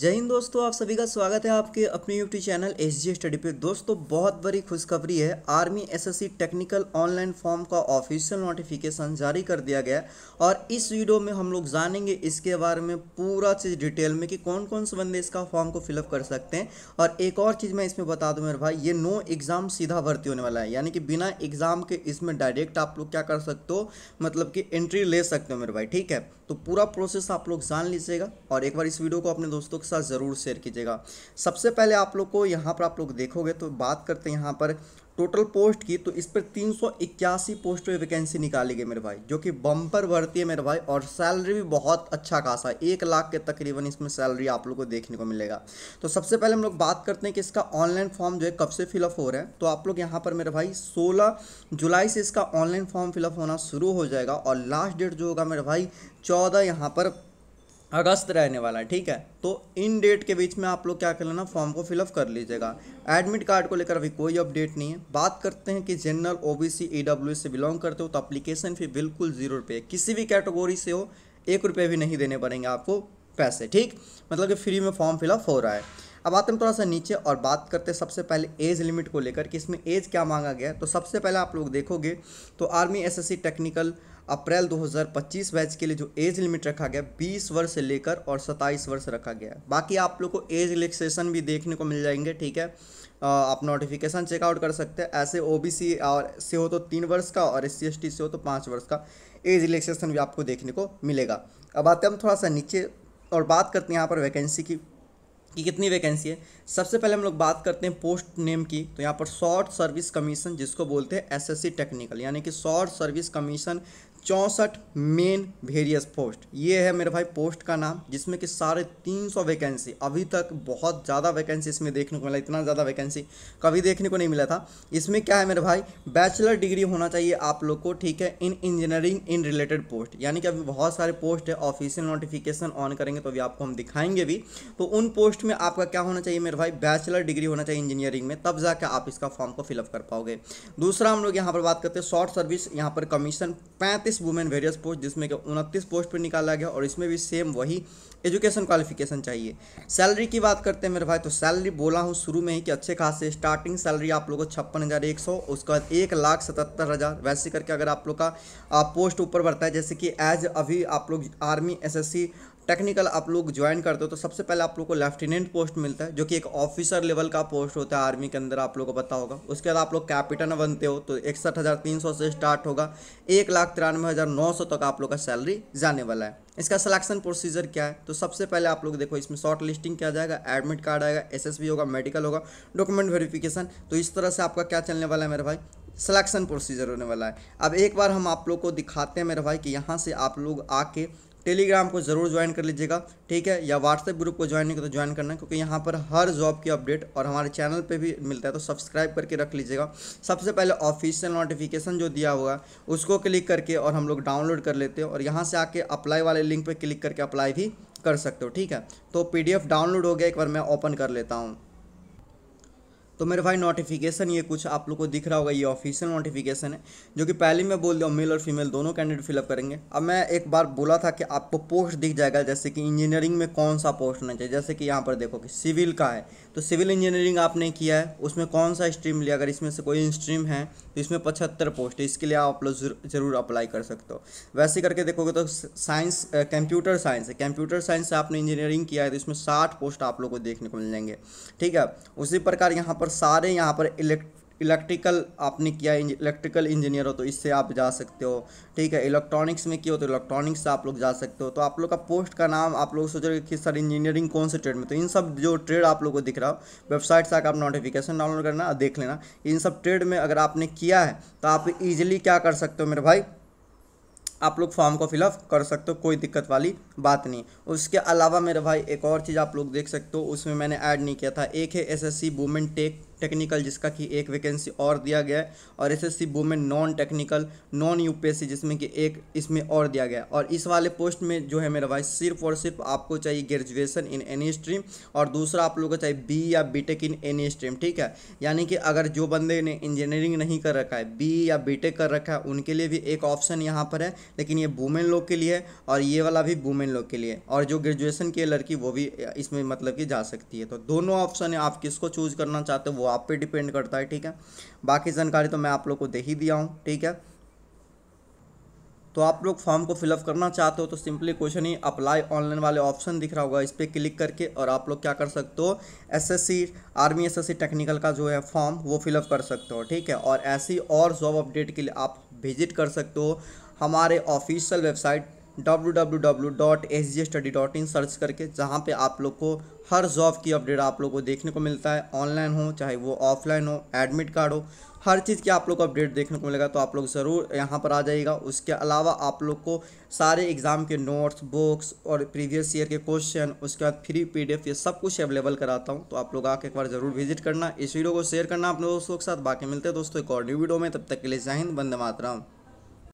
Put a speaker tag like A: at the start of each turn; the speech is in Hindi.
A: जय हिंद दोस्तों आप सभी का स्वागत है आपके अपने YouTube channel S G study पे दोस्तों बहुत बड़ी खुशखबरी है army SSC technical online form का ऑफिशियल नोटिफिकेशन जारी कर दिया गया है और इस वीडियो में हम लोग जानेंगे इसके बारे में पूरा चीज़ डिटेल में कि कौन कौन से बंदे इसका फॉर्म को फिलअप कर सकते हैं और एक और चीज़ मैं इसमें बता दूँ मेरे भाई ये नो एग्ज़ाम सीधा भर्ती होने वाला है यानी कि बिना एग्ज़ाम के इसमें डायरेक्ट आप लोग क्या कर सकते हो मतलब कि एंट्री ले सकते हो मेरे भाई ठीक है तो पूरा प्रोसेस आप लोग जान लीजिएगा और एक बार इस वीडियो को अपने दोस्तों के साथ ज़रूर शेयर कीजिएगा सबसे पहले आप लोग को यहाँ पर आप लोग देखोगे तो बात करते हैं यहाँ पर टोटल पोस्ट की तो इस पर तीन सौ इक्यासी पोस्ट पे वैकेंसी निकाली गई मेरे भाई जो कि बम्पर भरती है मेरे भाई और सैलरी भी बहुत अच्छा खासा है एक लाख के तकरीबन इसमें सैलरी आप लोग को देखने को मिलेगा तो सबसे पहले हम लोग बात करते हैं कि इसका ऑनलाइन फॉर्म जो है कब से फिलअप हो रहा है तो आप लोग यहाँ पर मेरे भाई सोलह जुलाई से इसका ऑनलाइन फॉर्म फिलअप होना शुरू हो जाएगा और लास्ट डेट जो होगा मेरे भाई चौदह यहाँ पर अगस्त रहने वाला है ठीक है तो इन डेट के बीच में आप लोग क्या कर लेना फॉर्म को फिलअप कर लीजिएगा एडमिट कार्ड को लेकर अभी कोई अपडेट नहीं है बात करते हैं कि जनरल ओबीसी ईडब्ल्यू से बिलोंग करते हो तो अप्लीकेशन फ़ी बिल्कुल जीरो रुपये किसी भी कैटेगोरी से हो एक रुपये भी नहीं देने पड़ेंगे आपको पैसे ठीक मतलब कि फ्री में फॉर्म फिलअप हो रहा है अब आते हैं थोड़ा सा नीचे और बात करते हैं सबसे पहले एज लिमिट को लेकर कि इसमें एज क्या मांगा गया तो सबसे पहले आप लोग देखोगे तो army SSC technical April 2025 batch के लिए जो एज लिमिट रखा गया 20 वर्ष से लेकर और 27 वर्ष रखा गया बाकी आप लोग को एज रिलेक्सेशन भी देखने को मिल जाएंगे ठीक है आप नोटिफिकेशन चेकआउट कर सकते हैं ऐसे ओबीसी और से हो तो तीन वर्ष का और एस सी से हो तो पाँच वर्ष का एज रिलेक्सेशन भी आपको देखने को मिलेगा अब आते हम थोड़ा सा नीचे और बात करते हैं यहाँ पर वैकेंसी की कि कितनी वैकेंसी है सबसे पहले हम लोग बात करते हैं पोस्ट नेम की तो यहाँ पर शॉर्ट सर्विस कमीशन जिसको बोलते हैं एसएससी टेक्निकल यानी कि शॉर्ट सर्विस कमीशन चौंसठ मेन वेरियस पोस्ट ये है मेरे भाई पोस्ट का नाम जिसमें कि साढ़े तीन सौ वैकेंसी अभी तक बहुत ज़्यादा वैकेंसी इसमें देखने को मिला इतना ज़्यादा वैकेंसी कभी देखने को नहीं मिला था इसमें क्या है मेरे भाई बैचलर डिग्री होना चाहिए आप लोग को ठीक है in engineering in related post यानी कि अभी बहुत सारे पोस्ट है ऑफिशियल नोटिफिकेशन ऑन करेंगे तो अभी आपको हम दिखाएंगे भी तो उन पोस्ट में आपका क्या होना चाहिए मेरे भाई बैचलर डिग्री होना चाहिए इंजीनियरिंग में तब जाकर आप इसका फॉर्म को फिलअप कर पाओगे दूसरा हम लोग यहाँ पर बात करते हैं शॉर्ट सर्विस यहाँ पर कमीशन पैंतीस इक्कीस वुमेन वेरियस पोस्ट जिसमें कि उनतीस पोस्ट पर निकाला गया और इसमें भी सेम वही एजुकेशन क्वालिफिकेशन चाहिए सैलरी की बात करते हैं मेरे भाई तो सैलरी बोला हूँ शुरू में ही कि अच्छे खासे स्टार्टिंग सैलरी आप लोगों को छप्पन हज़ार एक सौ उसके बाद एक लाख सतहत्तर हज़ार वैसे करके अगर आप लोग का पोस्ट ऊपर बढ़ता है जैसे कि एज अभी आप लोग आर्मी एसएससी टेक्निकल आप लोग ज्वाइन करते हो तो सबसे पहले आप लोग को लेफ्टिनेंट पोस्ट मिलता है जो कि एक ऑफिसर लेवल का पोस्ट होता है आर्मी के अंदर आप लोगों को पता होगा उसके बाद आप लोग कैप्टन बनते हो तो इकसठ हज़ार तीन सौ से स्टार्ट होगा एक लाख तिरानवे हज़ार नौ सौ तक आप लोग का सैलरी जाने वाला है इसका सिलेक्शन प्रोसीजर क्या है तो सबसे पहले आप लोग देखो इसमें शॉर्ट लिस्टिंग किया जाएगा एडमिट कार्ड आएगा एस होगा मेडिकल होगा डॉक्यूमेंट वेरिफिकेशन तो इस तरह से आपका क्या चलने वाला है मेरे भाई सिलेक्शन प्रोसीजर होने वाला है अब एक बार हम आप लोग को दिखाते हैं मेरे भाई कि यहाँ से आप लोग आके टेलीग्राम को ज़रूर ज्वाइन कर लीजिएगा ठीक है या व्हाट्सएप ग्रुप को ज्वाइन नहीं करता तो ज्वाइन करना क्योंकि यहाँ पर हर जॉब की अपडेट और हमारे चैनल पे भी मिलता है तो सब्सक्राइब करके रख लीजिएगा सबसे पहले ऑफिशियल नोटिफिकेशन जो दिया हुआ है उसको क्लिक करके और हम लोग डाउनलोड कर लेते हैं और यहाँ से आके अप्लाई वाले लिंक पर क्लिक करके अप्लाई भी कर सकते हो ठीक है तो पी डाउनलोड हो गया एक बार मैं ओपन कर लेता हूँ तो मेरे भाई नोटिफिकेशन ये कुछ आप लोग को दिख रहा होगा ये ऑफिशियल नोटिफिकेशन है जो कि पहले मैं बोल दिया मेल और फीमेल दोनों कैंडिडेट फिलअप करेंगे अब मैं एक बार बोला था कि आपको पोस्ट दिख जाएगा जैसे कि इंजीनियरिंग में कौन सा पोस्ट होना चाहिए जैसे कि यहाँ पर देखो कि सिविल का है तो सिविल इंजीनियरिंग आपने किया है उसमें कौन सा स्ट्रीम लिया अगर इसमें से कोई स्ट्रीम है तो इसमें पचहत्तर पोस्ट है इसके लिए आप लोग ज़रूर अप्लाई कर सकते हो वैसे करके देखोगे तो साइंस कंप्यूटर साइंस है कंप्यूटर साइंस से आपने इंजीनियरिंग किया है तो इसमें साठ पोस्ट आप लोग को देखने को मिल जाएंगे ठीक है उसी प्रकार यहाँ पर सारे यहाँ पर इलेक्ट इलेक्ट्रिकल आपने किया इलेक्ट्रिकल इंजीनियर हो तो इससे आप जा सकते हो ठीक है इलेक्ट्रॉनिक्स में किया हो तो इलेक्ट्रॉनिक्स से आप लोग जा सकते हो तो आप लोग का पोस्ट का नाम आप लोग सोच रहे कि सर इंजीनियरिंग कौन से ट्रेड में तो इन सब जो ट्रेड आप लोग को दिख रहा हो वेबसाइट से आकर आप नोटिफिकेशन डाउनलोड करना देख लेना इन सब ट्रेड में अगर आपने किया है तो आप ईजिली क्या कर सकते हो मेरे भाई आप लोग फॉर्म को फिलअप कर सकते हो कोई दिक्कत वाली बात नहीं उसके अलावा मेरे भाई एक और चीज़ आप लोग देख सकते हो उसमें मैंने ऐड नहीं किया था एक है एसएससी वुमेन टेक टेक्निकल जिसका कि एक वैकेंसी और दिया गया है और S S women non technical non UPSC जिसमें कि एक इसमें और दिया गया है और इस वाले पोस्ट में जो है मेरा भाई सिर्फ और सिर्फ आपको चाहिए ग्रेजुएशन इन एनी स्ट्रीम और दूसरा आप लोगों को चाहिए बी या बी इन एनी स्ट्रीम ठीक है यानी कि अगर जो बंदे ने इंजीनियरिंग नहीं कर रखा है बी या बी कर रखा है उनके लिए भी एक ऑप्शन यहाँ पर है लेकिन ये वुमेन लोग के लिए है और ये वाला भी वुमेन लोग के लिए और जो ग्रेजुएशन की लड़की वो भी इसमें मतलब कि जा सकती है तो दोनों ऑप्शन है आप किसको चूज करना चाहते हो वो आप पे डिपेंड करता है ठीक है बाकी जानकारी तो मैं आप लोग को दे ही दिया हूँ ठीक है तो आप लोग फॉर्म को फिलअप करना चाहते हो तो सिंपली क्वेश्चन ही अप्लाई ऑनलाइन वाले ऑप्शन दिख रहा होगा इस पर क्लिक करके और आप लोग क्या कर सकते हो एसएससी आर्मी एसएससी टेक्निकल का जो है फॉर्म वो फिलअप कर सकते हो ठीक है और ऐसी और जॉब अपडेट के लिए आप विजिट कर सकते हो हमारे ऑफिशियल वेबसाइट www.sgstudy.in सर्च करके जहाँ पे आप लोग को हर जॉब की अपडेट आप लोग को देखने को मिलता है ऑनलाइन हो चाहे वो ऑफलाइन हो एडमिट कार्ड हो हर चीज़ की आप लोग को अपडेट देखने को मिलेगा तो आप लोग ज़रूर यहाँ पर आ जाइएगा उसके अलावा आप लोग को सारे एग्ज़ाम के नोट्स बुक्स और प्रीवियस ईयर के क्वेश्चन उसके बाद फ्री पीडीएफ ये सब कुछ अवेलेबल कराता हूँ तो आप लोग आके एक बार ज़रूर विजिट करना इस वीडियो को शेयर करना अपने दोस्तों के साथ बाकी मिलते हैं दोस्तों एक और न्यू वीडियो में तब तक के लिए जाहिंद बंद बंदे हूँ